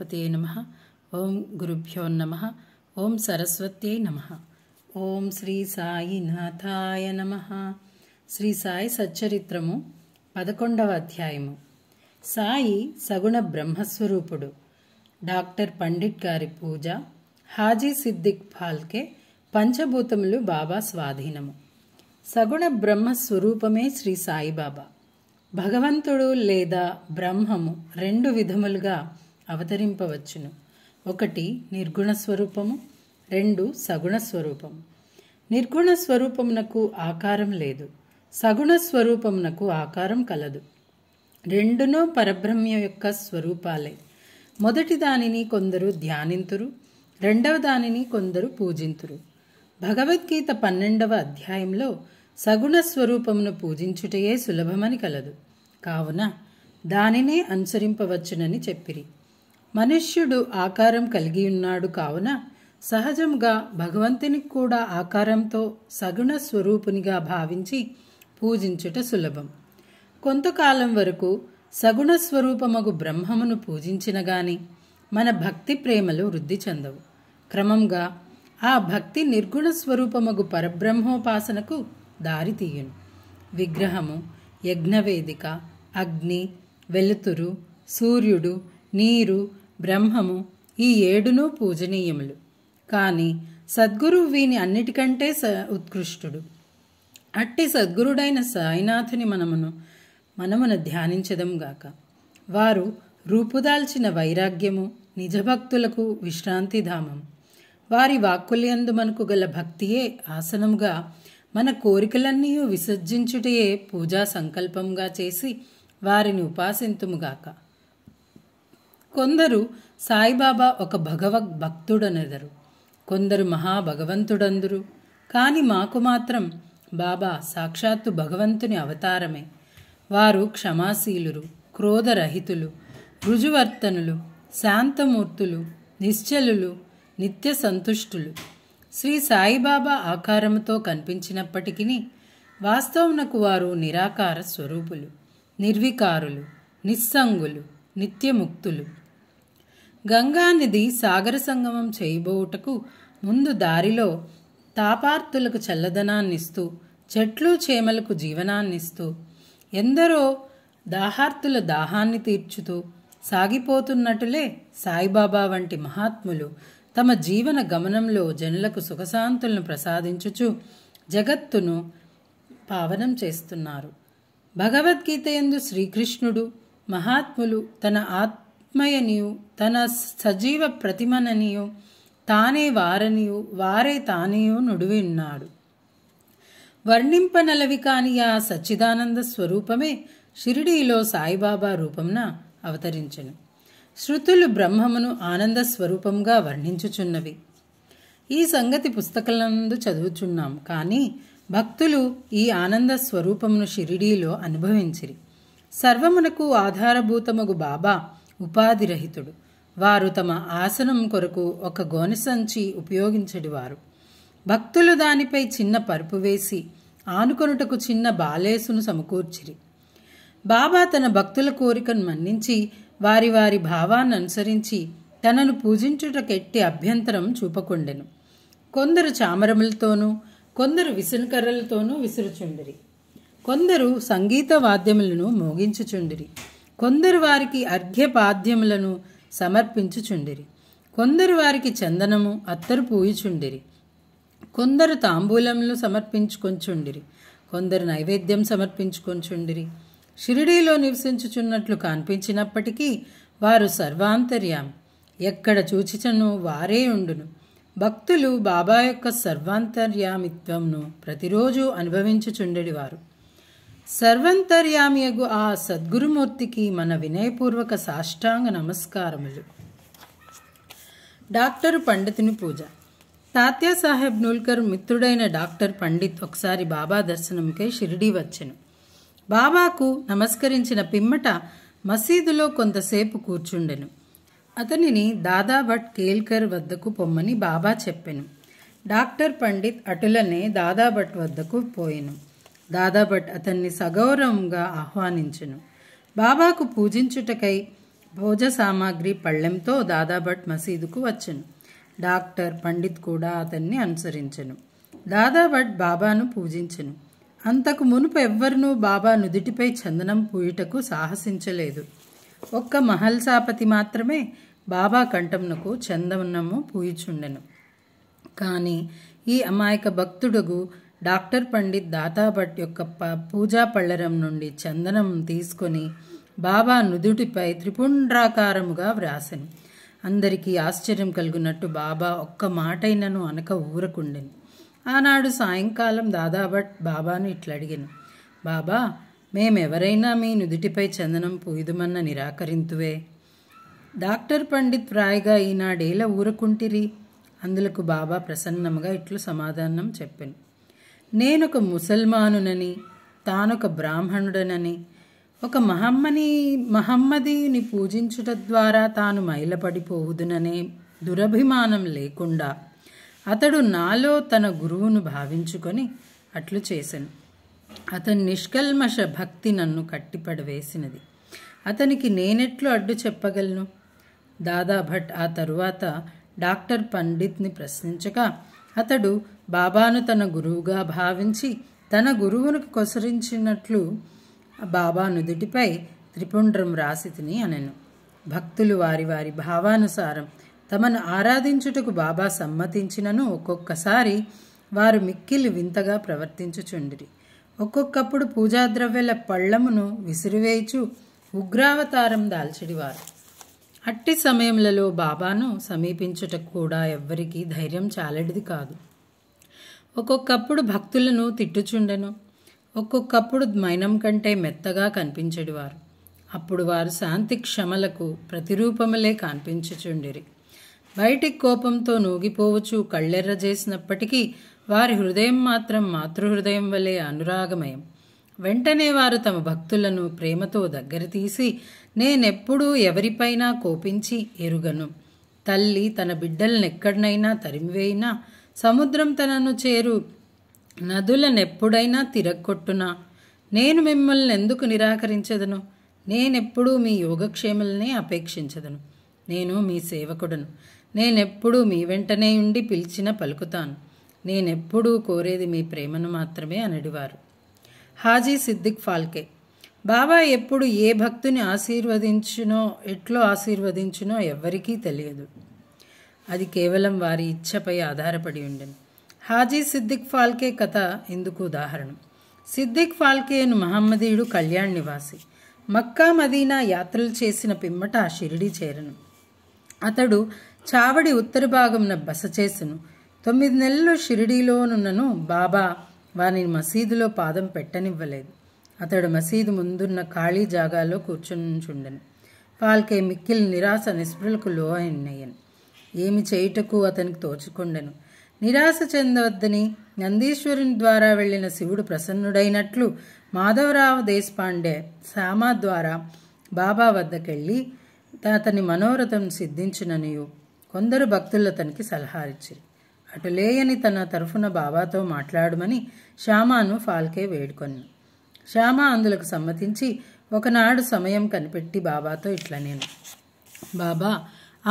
గణపతే నమ ఓం గురుభ్యో నమ ఓం సరస్వత్యై నమ ఓం శ్రీ సాయినాథాయ నమ శ్రీ సాయి సచ్చరిత్రము పదకొండవ అధ్యాయము సాయి సగుణ బ్రహ్మస్వరూపుడు డాక్టర్ పండిట్ గారి పూజ హాజీ సిద్దిక్ ఫాల్కే పంచభూతములు బాబా స్వాధీనము సగుణ బ్రహ్మ స్వరూపమే శ్రీ సాయిబాబా భగవంతుడు లేదా బ్రహ్మము రెండు విధములుగా అవతరింపవచ్చును ఒకటి నిర్గుణ స్వరూపము రెండు సగుణ స్వరూపము నిర్గుణ స్వరూపమునకు ఆకారం లేదు సగుణ స్వరూపమునకు ఆకారం కలదు రెండునో పరబ్రహ్మ యొక్క స్వరూపాలే మొదటి దానిని కొందరు ధ్యానింతురు రెండవ దానిని కొందరు పూజింతురు భగవద్గీత పన్నెండవ అధ్యాయంలో సగుణ స్వరూపమును పూజించుటయే సులభమని కలదు కావున దానినే అనుసరింపవచ్చునని చెప్పిరి మనుష్యుడు ఆకారం కలిగి ఉన్నాడు కావున సహజంగా భగవంతునికి కూడా ఆకారంతో సగుణ స్వరూపునిగా భావించి పూజించుట సులభం కొంతకాలం వరకు సగుణ స్వరూపమగు బ్రహ్మమును పూజించిన గాని మన భక్తి ప్రేమలు వృద్ధి చెందవు క్రమంగా ఆ భక్తి నిర్గుణ స్వరూపమగు పరబ్రహ్మోపాసనకు దారితీయును విగ్రహము యజ్ఞవేదిక అగ్ని వెలుతురు సూర్యుడు నీరు బ్రహ్మము ఈ ఏడును పూజనీయములు కానీ సద్గురు వీని అన్నిటికంటే స ఉత్కృష్టుడు అట్టి సద్గురుడైన సాయినాథుని మనమును మనమున ధ్యానించదంగాక వారు రూపుదాల్చిన వైరాగ్యము నిజభక్తులకు విశ్రాంతిధామం వారి వాక్కుల్యందు మనకు గల భక్తియే ఆసనముగా మన కోరికలన్నీ విసర్జించుటయే పూజా సంకల్పంగా చేసి వారిని ఉపాసింతుముగాక కొందరు సాయిబాబా ఒక భగవద్ భక్తుడనెదరు కొందరు మహాభగవంతుడందురు కానీ మాకు మాత్రం బాబా సాక్షాత్తు భగవంతుని అవతారమే వారు క్షమాశీలురు క్రోధరహితులు రుజువర్తనులు శాంతమూర్తులు నిశ్చలులు నిత్య సంతుష్టులు శ్రీ సాయిబాబా ఆకారముతో కనిపించినప్పటికీ వాస్తవమునకు వారు నిరాకార స్వరూపులు నిర్వికారులు నిస్సంగులు నిత్యముక్తులు గంగానిధి సాగర సంగమం చేయబోవుటకు ముందు దారిలో తాపార్తులకు చల్లదనాన్నిస్తూ చెట్లు చేమలకు జీవనాన్నిస్తూ ఎందరో దాహార్తుల దాహాన్ని తీర్చుతూ సాగిపోతున్నట్లే సాయిబాబా వంటి మహాత్ములు తమ జీవన గమనంలో జనులకు సుఖశాంతులను ప్రసాదించుచు జగత్తును పావనం చేస్తున్నారు భగవద్గీత ఎందు శ్రీకృష్ణుడు మహాత్ములు తన ఆత్ ಆತ್ಮಯನಿಯೂ తన సజీవ ప్రతిమననియు తానే వారనియు వారే తానేయు నుడివిన్నాడు వర్ణింపనలవి కాని ఆ సచ్చిదానంద స్వరూపమే షిరిడీలో సాయిబాబా రూపంన అవతరించెను శృతులు బ్రహ్మమును ఆనంద స్వరూపంగా వర్ణించుచున్నవి ఈ సంగతి పుస్తకాలందు చదువుచున్నాం కానీ భక్తులు ఈ ఆనంద స్వరూపమును షిరిడీలో అనుభవించిరి సర్వమునకు ఆధారభూతముగు బాబా ఉపాధిరహితుడు వారు తమ ఆసనం కొరకు ఒక గోనసంచి సంచి ఉపయోగించడివారు భక్తులు దానిపై చిన్న పరుపు వేసి ఆనుకొనుటకు చిన్న బాలేసును సమకూర్చిరి బాబా తన భక్తుల కోరికను మన్నించి వారి వారి భావాన్ని అనుసరించి తనను పూజించుటకెట్టి అభ్యంతరం చూపకుండెను కొందరు చామరములతోనూ కొందరు విసునకర్రలతోనూ విసురుచుండిరి కొందరు సంగీత వాద్యములను మోగించుచుండిరి కొందరు వారికి అర్ఘ్యపాద్యములను సమర్పించుచుండిరి కొందరు వారికి చందనము అత్తరు పూయుచుండిరి కొందరు తాంబూలములు సమర్పించుకొంచుండిరి కొందరు నైవేద్యం సమర్పించుకొంచుండిరి షిరిడీలో నివసించుచున్నట్లు కనిపించినప్పటికీ వారు సర్వాంతర్యామి ఎక్కడ చూచిచను వారే ఉండును భక్తులు బాబా యొక్క సర్వాంతర్యామిత్వంను ప్రతిరోజు అనుభవించుచుండెడివారు సర్వంతర్యామియగు ఆ సద్గురుమూర్తికి మన వినయపూర్వక సాష్టాంగ నమస్కారములు డాక్టర్ పండితుని పూజ తాత్యాసాహెబ్ నూల్కర్ మిత్రుడైన డాక్టర్ పండిత్ ఒకసారి బాబా దర్శనంకై షిరిడీ వచ్చెను బాబాకు నమస్కరించిన పిమ్మట మసీదులో కొంతసేపు కూర్చుండెను అతనిని దాదాభట్ కేల్కర్ వద్దకు పొమ్మని బాబా చెప్పెను డాక్టర్ పండిత్ అటులనే దాదాభట్ వద్దకు పోయెను దాదాభట్ అతన్ని సగౌరవంగా ఆహ్వానించెను బాబాకు పూజించుటకై భోజ సామాగ్రి పళ్ళెంతో దాదాభట్ మసీదుకు వచ్చెను డాక్టర్ పండిత్ కూడా అతన్ని అనుసరించెను దాదాభట్ బాబాను పూజించెను అంతకు మునుపు ఎవ్వరినూ బాబా నుదుటిపై చందనం పూయుటకు సాహసించలేదు ఒక్క మహల్సాపతి మాత్రమే బాబా కంఠంనకు చందనము పూయిచుండెను కానీ ఈ అమాయక భక్తుడుగు డాక్టర్ పండిత్ దాతాభట్ యొక్క ప పూజా పళ్ళరం నుండి చందనం తీసుకొని బాబా నుదుటిపై త్రిపుండ్రాకారముగా వ్రాసను అందరికీ ఆశ్చర్యం కలిగినట్టు బాబా ఒక్క మాటైనను అనక ఊరకుండెను ఆనాడు సాయంకాలం దాదాభట్ బాబాను ఇట్లా అడిగాను బాబా మేమెవరైనా మీ నుదుటిపై చందనం పూయదుమన్న నిరాకరింతువే డాక్టర్ పండిత్ రాయగా ఈనాడేలా ఊరకుంటిరి అందులకు బాబా ప్రసన్నముగా ఇట్లు సమాధానం చెప్పాను నేనొక ముసల్మానునని తానొక బ్రాహ్మణుడనని ఒక మహమ్మని మహమ్మదీని పూజించుట ద్వారా తాను మైలపడిపోవుదుననే దురభిమానం లేకుండా అతడు నాలో తన గురువును భావించుకొని అట్లు చేశాను అతని నిష్కల్మష భక్తి నన్ను కట్టిపడవేసినది అతనికి నేనెట్లు అడ్డు చెప్పగలను దాదా భట్ ఆ తరువాత డాక్టర్ పండిత్ని ప్రశ్నించగా అతడు బాబాను తన గురువుగా భావించి తన గురువును కొసరించినట్లు బాబా నుదుటిపై త్రిపుండ్రం రాసితిని అనెను భక్తులు వారి వారి భావానుసారం తమను ఆరాధించుటకు బాబా సమ్మతించినను ఒక్కొక్కసారి వారు మిక్కిలి వింతగా ప్రవర్తించుచుండిరి ఒక్కొక్కప్పుడు పూజాద్రవ్యల పళ్ళమును విసిరివేయిచు ఉగ్రావతారం దాల్చిడివారు అట్టి సమయంలో బాబాను సమీపించుటకు కూడా ఎవ్వరికీ ధైర్యం చాలడిది కాదు ఒక్కొక్కప్పుడు భక్తులను తిట్టుచుండెను ఒక్కొక్కప్పుడు మైనం కంటే మెత్తగా కనిపించేవారు అప్పుడు వారు శాంతి క్షమలకు ప్రతిరూపములే కనిపించుచుండిరి బయటి కోపంతో నూగిపోవచ్చు కళ్ళెర్ర చేసినప్పటికీ వారి హృదయం మాత్రం మాతృహృదయం వలె అనురాగమయం వెంటనే వారు తమ భక్తులను ప్రేమతో దగ్గర తీసి నేనెప్పుడూ ఎవరిపైనా కోపించి ఎరుగను తల్లి తన బిడ్డలనెక్కడనైనా తరిమివేయినా సముద్రం తనను చేరు నదులనెప్పుడైనా తిరగొట్టునా నేను మిమ్మల్ని ఎందుకు నిరాకరించదను నేనెప్పుడూ మీ యోగక్షేమల్ని అపేక్షించదను నేను మీ సేవకుడను నేనెప్పుడూ మీ వెంటనే ఉండి పిలిచిన పలుకుతాను నేనెప్పుడూ కోరేది మీ ప్రేమను మాత్రమే అనడివారు హాజీ సిద్దిక్ ఫాల్కే బాబా ఎప్పుడు ఏ భక్తుని ఆశీర్వదించునో ఎట్లో ఆశీర్వదించునో ఎవ్వరికీ తెలియదు అది కేవలం వారి ఇచ్ఛపై ఆధారపడి ఉండను హాజీ సిద్దిక్ ఫాల్కే కథ ఇందుకు ఉదాహరణ సిద్దిక్ ఫాల్కేను మహమ్మదీయుడు కళ్యాణ్ నివాసి మక్కా మదీనా యాత్రలు చేసిన పిమ్మట ఆ షిరిడి చేరను అతడు చావడి ఉత్తర భాగంన బస చేసును తొమ్మిది నెలలు షిరిడీలోనున్నను బాబా వారిని మసీదులో పాదం పెట్టనివ్వలేదు అతడు మసీదు ముందున్న ఖాళీ జాగాలో కూర్చుని చుండెను పాల్కే మిక్కిల్ నిరాశ నిస్పృలకు లో అయినయ్యను ఏమి చేయుటకు అతనికి తోచుకుండెను నిరాశ చెందవద్దని నందీశ్వరుని ద్వారా వెళ్ళిన శివుడు ప్రసన్నుడైనట్లు మాధవరావు దేశపాండే సామా ద్వారా బాబా వద్దకెళ్ళి అతని మనోరథం సిద్ధించిననియు కొందరు భక్తులు అతనికి సలహా ఇచ్చిరి అటులేయని తన తరఫున బాబాతో మాట్లాడమని శ్యామాను ఫాల్కే వేడుకొను శ్యామ అందులకు సమ్మతించి ఒకనాడు సమయం కనిపెట్టి బాబాతో ఇట్లా నేను బాబా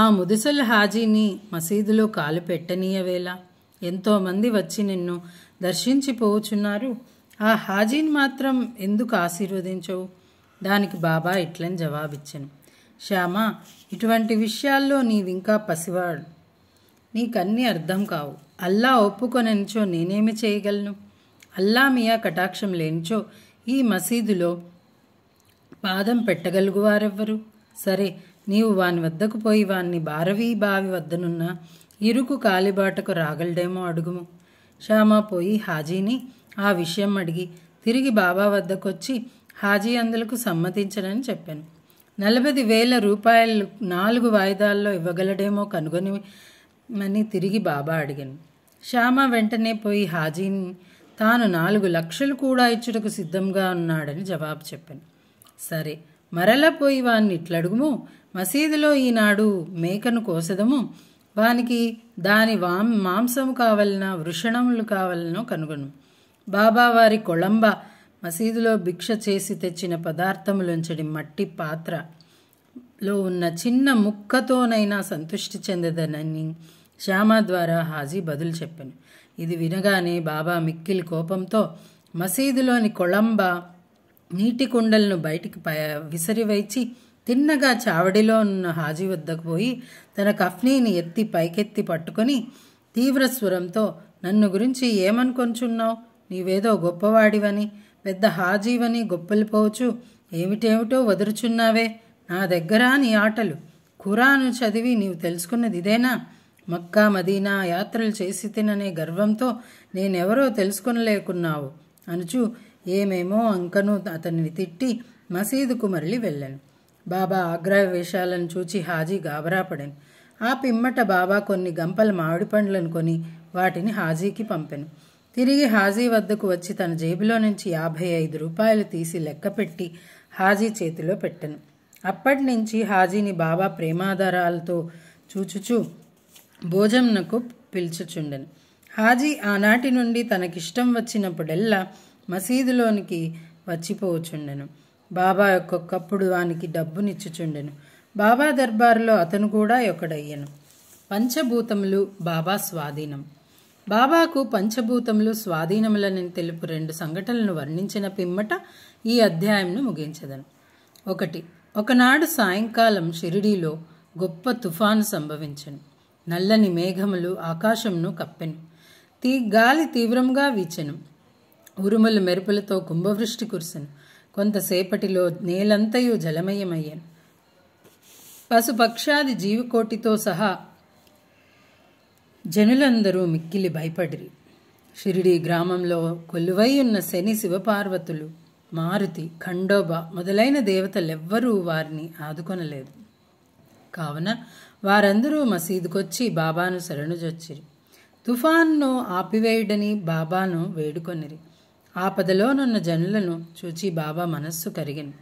ఆ ముదిసల్ హాజీని మసీదులో కాలు పెట్టనీయవేలా ఎంతోమంది వచ్చి నిన్ను దర్శించిపోవుచున్నారు ఆ హాజీని మాత్రం ఎందుకు ఆశీర్వదించవు దానికి బాబా ఇట్లని జవాబిచ్చాను శ్యామ ఇటువంటి విషయాల్లో నీవింకా పసివాడు నీకన్నీ అర్థం కావు అల్లా ఒప్పుకొనెంచో నేనేమి చేయగలను అల్లా మియా కటాక్షం లేనిచో ఈ మసీదులో పాదం పెట్టగలుగువారెవ్వరు సరే నీవు వాని వద్దకు పోయి వాణ్ణి బారవీ బావి వద్దనున్న ఇరుకు కాలిబాటకు రాగలడేమో అడుగుము శ్యామ పోయి హాజీని ఆ విషయం అడిగి తిరిగి బాబా వద్దకొచ్చి హాజీ అందులకు సమ్మతించనని చెప్పాను నలభై వేల రూపాయలు నాలుగు వాయిదాల్లో ఇవ్వగలడేమో కనుగొని అని తిరిగి బాబా అడిగాను శ్యామ వెంటనే పోయి హాజీని తాను నాలుగు లక్షలు కూడా ఇచ్చుటకు సిద్ధంగా ఉన్నాడని జవాబు చెప్పాను సరే మరల పోయి వాణ్ణి ఇట్లడుగుము మసీదులో ఈనాడు మేకను కోసదము వానికి దాని వాం మాంసము కావలన వృషణములు కావలనో కనుగొను బాబావారి కొళంబ మసీదులో భిక్ష చేసి తెచ్చిన పదార్థములుంచడి మట్టి పాత్ర లో ఉన్న చిన్న ముక్కతోనైనా సంతృష్టి చెందదనని శ్యామ ద్వారా హాజీ బదులు చెప్పాను ఇది వినగానే బాబా మిక్కిలి కోపంతో మసీదులోని కొళంబ నీటి కుండలను బయటికి విసిరివేచి తిన్నగా చావడిలో ఉన్న హాజీ వద్దకు పోయి తన కఫ్నీని ఎత్తి పైకెత్తి పట్టుకొని తీవ్ర స్వరంతో నన్ను గురించి ఏమనుకొంచున్నావు నీవేదో గొప్పవాడివని పెద్ద హాజీవని గొప్పలిపోవచ్చు ఏమిటేమిటో వదురుచున్నావే నా దగ్గర నీ ఆటలు ఖురాను చదివి నీవు తెలుసుకున్నది ఇదేనా మక్కా మదీనా యాత్రలు చేసి తిననే గర్వంతో నేనెవరో తెలుసుకునలేకున్నావు అనుచు ఏమేమో అంకను అతన్ని తిట్టి మసీదుకు మరలి వెళ్ళాను బాబా ఆగ్రహ వేషాలను చూచి హాజీ గాబరాపడాను ఆ పిమ్మట బాబా కొన్ని గంపల మామిడి పండ్లను కొని వాటిని హాజీకి పంపాను తిరిగి హాజీ వద్దకు వచ్చి తన జేబులో నుంచి యాభై ఐదు రూపాయలు తీసి లెక్కపెట్టి హాజీ చేతిలో పెట్టను అప్పటి నుంచి హాజీని బాబా ప్రేమాధారాలతో చూచుచూ భోజనకు పిలుచుచుండెను హాజీ ఆనాటి నుండి తనకిష్టం వచ్చినప్పుడెల్లా మసీదులోనికి వచ్చిపోవచ్చుండెను బాబా ఒక్కొక్కప్పుడు వానికి డబ్బునిచ్చుచుండెను బాబా దర్బారులో అతను కూడా ఒకడయ్యను పంచభూతములు బాబా స్వాధీనం బాబాకు పంచభూతములు స్వాధీనములని తెలుపు రెండు సంఘటనలను వర్ణించిన పిమ్మట ఈ అధ్యాయంను ముగించదను ఒకటి ఒకనాడు సాయంకాలం షిరిడీలో గొప్ప తుఫాను సంభవించను నల్లని మేఘములు ఆకాశంను కప్పెను తీ గాలి తీవ్రంగా వీచెను ఉరుముల మెరుపులతో కుంభవృష్టి కురిసెను కొంతసేపటిలో నేలంతయు జలమయమయ్యాను పశుపక్షాది జీవికోటితో సహా జనులందరూ మిక్కిలి భయపడిరి షిరిడి గ్రామంలో కొలువై ఉన్న శని శివపార్వతులు మారుతి ఖండోబ మొదలైన దేవతలెవ్వరూ వారిని ఆదుకొనలేదు కావున వారందరూ మసీదుకొచ్చి బాబాను శరణుజొచ్చిరి తుఫాన్ను ఆపివేయుడని బాబాను వేడుకొనిరి ఆపదలోనున్న జనులను చూచి బాబా మనస్సు కరిగింది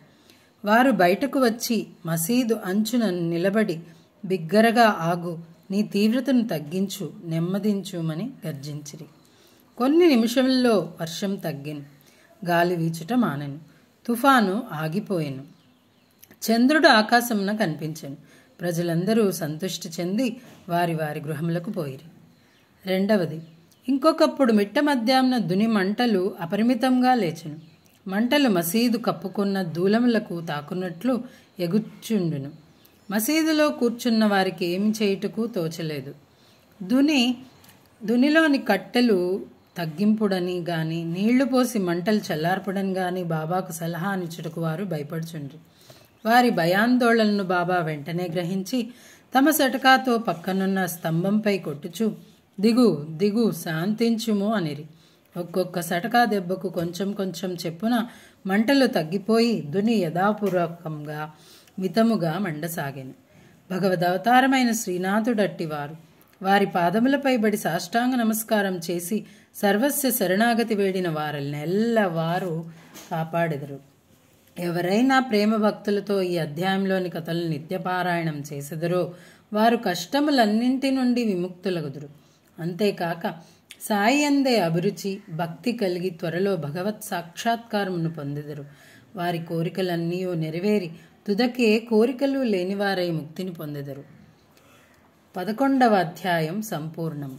వారు బయటకు వచ్చి మసీదు అంచున నిలబడి బిగ్గరగా ఆగు నీ తీవ్రతను తగ్గించు నెమ్మదించుమని గర్జించిరి కొన్ని నిమిషంలో వర్షం తగ్గిను గాలి వీచుట మానెను తుఫాను ఆగిపోయాను చంద్రుడు ఆకాశమున కనిపించాను ప్రజలందరూ సంతుష్టి చెంది వారి వారి గృహములకు పోయిరి రెండవది ఇంకొకప్పుడు మిట్ట మధ్యాహ్న దుని మంటలు అపరిమితంగా లేచను మంటలు మసీదు కప్పుకున్న దూలములకు తాకున్నట్లు ఎగుచుండును మసీదులో కూర్చున్న వారికి ఏమి చేయుటకు తోచలేదు దుని దునిలోని కట్టెలు తగ్గింపుడని గాని నీళ్లు పోసి మంటలు చల్లార్పడని గాని బాబాకు సలహా అనిచ్చుటకు వారు భయపడుచుండ్రు వారి భయాందోళనను బాబా వెంటనే గ్రహించి తమ సటకాతో పక్కనున్న స్తంభంపై కొట్టుచు దిగు దిగు శాంతించుము అనిరి ఒక్కొక్క సటకా దెబ్బకు కొంచెం కొంచెం చెప్పున మంటలు తగ్గిపోయి దుని యథాపూర్వకంగా మితముగా మండసాగింది భగవదవతారమైన శ్రీనాథుడట్టివారు వారి పాదములపై బడి సాష్టాంగ నమస్కారం చేసి సర్వస్వ శరణాగతి వేడిన వారల్నెల్ల వారు కాపాడెదరు ఎవరైనా ప్రేమ భక్తులతో ఈ అధ్యాయంలోని కథలు నిత్యపారాయణం చేసెదరో వారు కష్టములన్నింటి నుండి విముక్తులగుదురు అంతేకాక సాయి అందే అభిరుచి భక్తి కలిగి త్వరలో భగవత్ సాక్షాత్కారమును పొందెదరు వారి కోరికలన్నీ నెరవేరి తుదకే కోరికలు లేనివారై ముక్తిని పొందెదరు పదకొండవ అధ్యాయం సంపూర్ణం